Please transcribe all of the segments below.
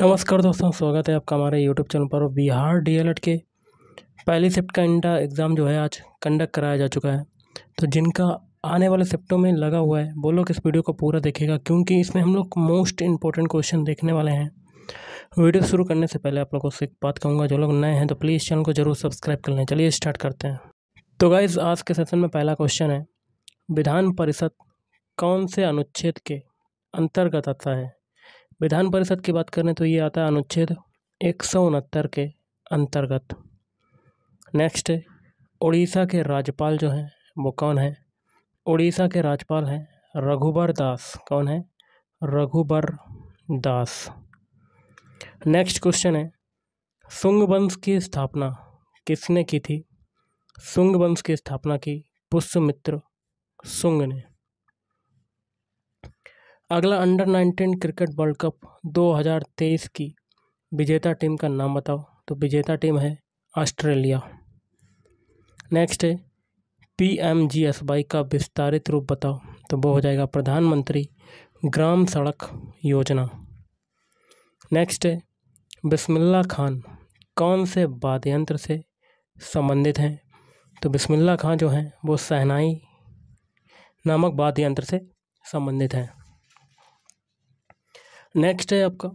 नमस्कार दोस्तों स्वागत है आपका हमारे यूट्यूब चैनल पर बिहार डी के पहली शिफ्ट का इंटर एग्ज़ाम जो है आज कंडक्ट कराया जा चुका है तो जिनका आने वाले शिफ्टों में लगा हुआ है वो लोग इस वीडियो को पूरा देखेगा क्योंकि इसमें हम लोग मोस्ट इंपॉर्टेंट क्वेश्चन देखने वाले हैं वीडियो शुरू करने से पहले आप लोगों से एक बात कहूँगा जो लोग नए हैं तो प्लीज़ चैनल को जरूर सब्सक्राइब कर लें चलिए स्टार्ट करते हैं तो गाइज आज के सेशन में पहला क्वेश्चन है विधान परिषद कौन से अनुच्छेद के अंतर्गत आता है विधान परिषद की बात करें तो ये आता है अनुच्छेद एक सौ उनहत्तर के अंतर्गत नेक्स्ट उड़ीसा के राज्यपाल जो हैं वो कौन हैं उड़ीसा के राज्यपाल हैं रघुबर दास कौन है रघुबर दास नेक्स्ट क्वेश्चन है सुंग वंश की स्थापना किसने की थी सुंग वंश की स्थापना की पुष्यमित्र सुंग ने अगला अंडर 19 क्रिकेट वर्ल्ड कप 2023 की विजेता टीम का नाम बताओ तो विजेता टीम है ऑस्ट्रेलिया नेक्स्ट है P M G S Y का विस्तारित रूप बताओ तो वो हो जाएगा प्रधानमंत्री ग्राम सड़क योजना नेक्स्ट है बिस्मिल्ला खान कौन से वाद्य यंत्र से संबंधित हैं तो बिस्मिल्ला खान जो हैं वो सहनाई नामक वाद्य यंत्र से संबंधित हैं नेक्स्ट है आपका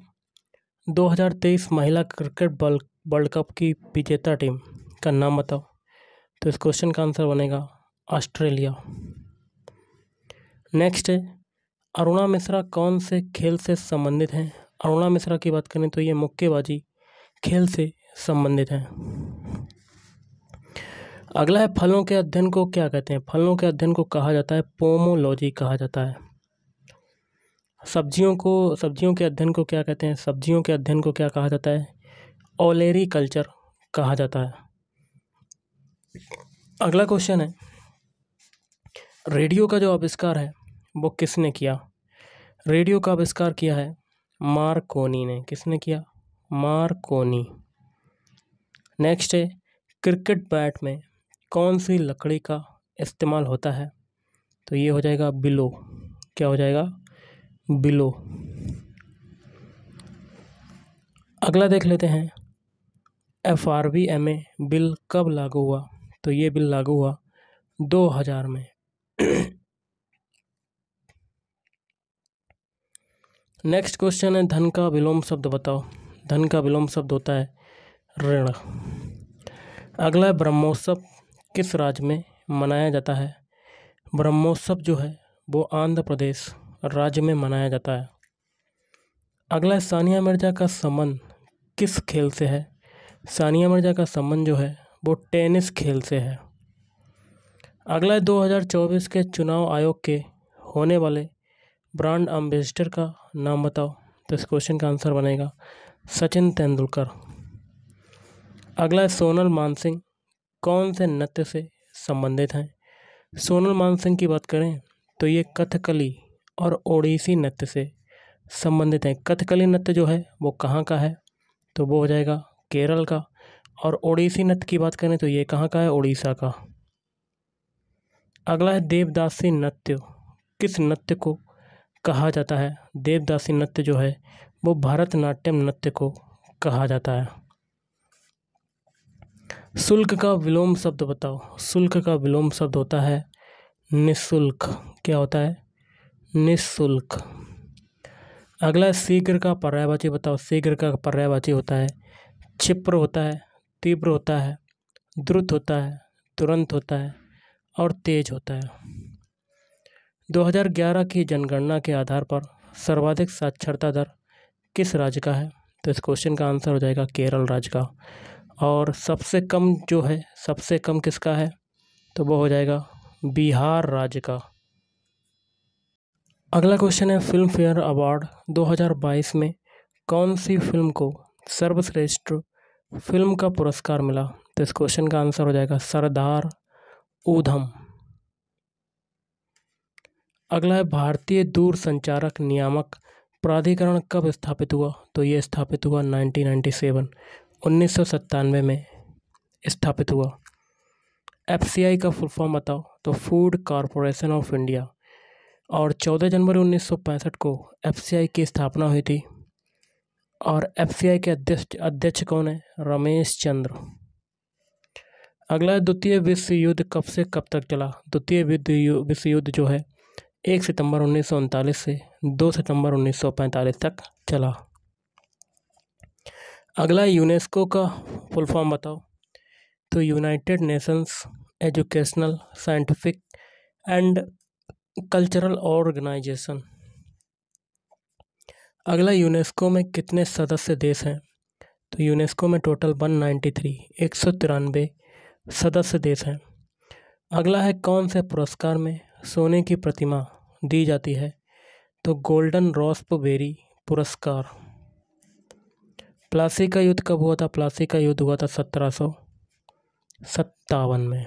2023 महिला क्रिकेट वर्ल्ड कप की विजेता टीम का नाम बताओ तो इस क्वेश्चन का आंसर बनेगा ऑस्ट्रेलिया नेक्स्ट है अरुणा मिश्रा कौन से खेल से संबंधित हैं अरुणा मिश्रा की बात करें तो ये मुक्केबाजी खेल से संबंधित हैं अगला है फलों के अध्ययन को क्या कहते हैं फलों के अध्ययन को कहा जाता है पोमोलॉजी कहा जाता है सब्जियों को सब्जियों के अध्ययन को क्या कहते हैं सब्जियों के अध्ययन को क्या कहा जाता है ओलेरी कल्चर कहा जाता है अगला क्वेश्चन है रेडियो का जो आविष्कार है वो किसने किया रेडियो का आविष्कार किया है मार्कोनी ने किसने किया मार्कोनी नेक्स्ट है क्रिकेट बैट में कौन सी लकड़ी का इस्तेमाल होता है तो ये हो जाएगा बिलो क्या हो जाएगा बिलो अगला देख लेते हैं F R B M A bill कब लागू हुआ तो ये बिल लागू हुआ 2000 में नेक्स्ट क्वेश्चन है धन का विलोम शब्द बताओ धन का विलोम शब्द होता है ऋण अगला है ब्रह्मोत्सव किस राज्य में मनाया जाता है ब्रह्मोत्सव जो है वो आंध्र प्रदेश राज्य में मनाया जाता है अगला सानिया मिर्ज़ा का संबंध किस खेल से है सानिया मिर्ज़ा का संबंध जो है वो टेनिस खेल से है अगला 2024 के चुनाव आयोग के होने वाले ब्रांड एम्बेसडर का नाम बताओ तो इस क्वेश्चन का आंसर बनेगा सचिन तेंदुलकर अगला सोनल मानसिंह कौन से नृत्य से संबंधित हैं सोनल मानसिंह की बात करें तो ये कथकली और ओडिसी नृत्य से संबंधित हैं कथकली नृत्य जो है वो कहाँ का है तो वो हो जाएगा केरल का और ओडिसी नृत्य की बात करें तो ये कहाँ का है उड़ीसा का अगला है देवदासी नृत्य किस नृत्य को कहा जाता है देवदासी नृत्य जो है वो भरतनाट्यम नृत्य को कहा जाता है शुल्क का विलोम शब्द बताओ शुल्क का विलोम शब्द होता है निःशुल्क क्या होता है निःशुल्क अगला शीघ्र का पर्यायवाची बताओ शीघ्र का पर्यायवाची होता है क्षिप्र होता है तीव्र होता है द्रुत होता है तुरंत होता है और तेज होता है 2011 की जनगणना के आधार पर सर्वाधिक साक्षरता दर किस राज्य का है तो इस क्वेश्चन का आंसर हो जाएगा केरल राज्य का और सबसे कम जो है सबसे कम किसका है तो वो हो जाएगा बिहार राज्य का अगला क्वेश्चन है फिल्म फेयर अवार्ड 2022 में कौन सी फिल्म को सर्वश्रेष्ठ फिल्म का पुरस्कार मिला तो इस क्वेश्चन का आंसर हो जाएगा सरदार ऊधम अगला है भारतीय दूर संचारक नियामक प्राधिकरण कब स्थापित हुआ तो ये स्थापित हुआ 1997 उन्नीस में स्थापित हुआ एफ का फुल फॉर्म बताओ तो फूड कॉरपोरेशन ऑफ इंडिया और 14 जनवरी 1965 को एफ की स्थापना हुई थी और एफ के अध्यक्ष अध्यक्ष कौन है रमेश चंद्र अगला द्वितीय विश्व युद्ध कब से कब तक चला द्वितीय विश्व युद्ध जो है एक सितंबर उन्नीस से दो सितंबर उन्नीस तक चला अगला यूनेस्को का फुल फॉर्म बताओ तो United Nations Educational Scientific and Cultural Organisation अगला यूनेस्को में कितने सदस्य देश हैं तो यूनेस्को में टोटल वन नाइन्टी थ्री एक सौ तिरानवे सदस्य देश हैं अगला है कौन से पुरस्कार में सोने की प्रतिमा दी जाती है तो गोल्डन रॉस्प बेरी पुरस्कार प्लासी का युद्ध कब हुआ था प्लासी का युद्ध हुआ था सत्रह सौ सत्तावन में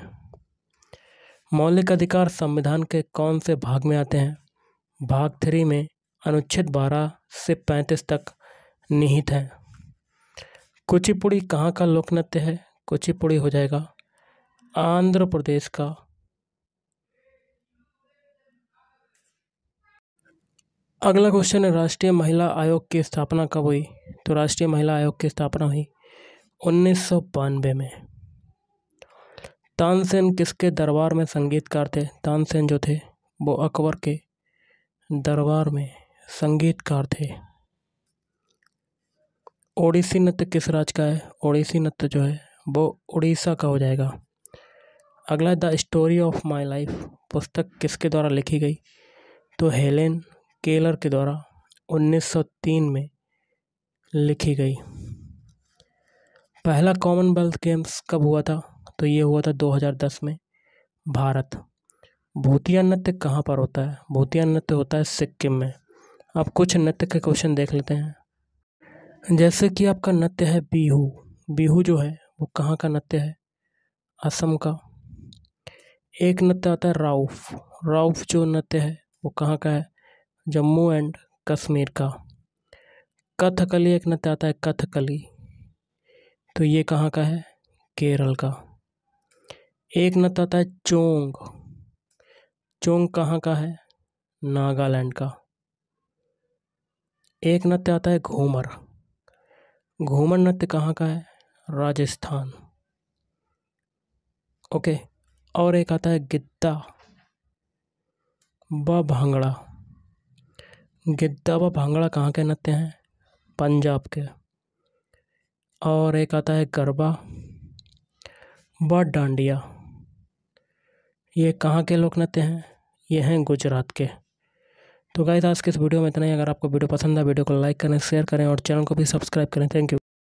मौलिक अधिकार संविधान के कौन से भाग में आते हैं भाग थ्री में अनुच्छेद बारह से पैंतीस तक निहित हैं कुचिपुड़ी कहाँ का लोक नृत्य है कुचिपुड़ी हो जाएगा आंध्र प्रदेश का अगला क्वेश्चन है राष्ट्रीय महिला आयोग की स्थापना कब हुई तो राष्ट्रीय महिला आयोग की स्थापना हुई उन्नीस सौ बानवे में तानसेन किसके दरबार में संगीतकार थे तानसेन जो थे वो अकबर के दरबार में संगीतकार थे ओडिसी नृत्य किस राज्य का है ओडिसी नृत्य जो है वो उड़ीसा का हो जाएगा अगला the story of my life पुस्तक किसके द्वारा लिखी गई तो हेलेन केलर के द्वारा 1903 में लिखी गई पहला कॉमनवेल्थ गेम्स कब हुआ था तो ये हुआ था 2010 में भारत भूतिया नृत्य कहाँ पर होता है भूतिया नृत्य होता है सिक्किम में आप कुछ नृत्य के क्वेश्चन देख लेते हैं जैसे कि आपका नृत्य है बीहू बीहू जो है वो कहाँ का नृत्य है असम का एक नृत्य आता है राउफ राउफ जो नृत्य है वो कहाँ का है जम्मू एंड कश्मीर का कथकली एक नृत्य आता है कथकली तो ये कहाँ का है केरल का एक नत तो आता है चोंग चोंग कहाँ का है नागालैंड का एक नृत्य आता है घूमर घूमर नृत्य कहाँ का है राजस्थान ओके और एक आता है गिद्दा व भांगड़ा गिद्दा व भांगड़ा कहाँ के नृत्य हैं पंजाब के और एक आता है गरबा व डांडिया ये कहाँ के लोक नृत्य हैं ये हैं गुजरात के तो गाइस आज के इस वीडियो में इतना ही अगर आपको वीडियो पसंद है वीडियो को लाइक करें शेयर करें और चैनल को भी सब्सक्राइब करें थैंक यू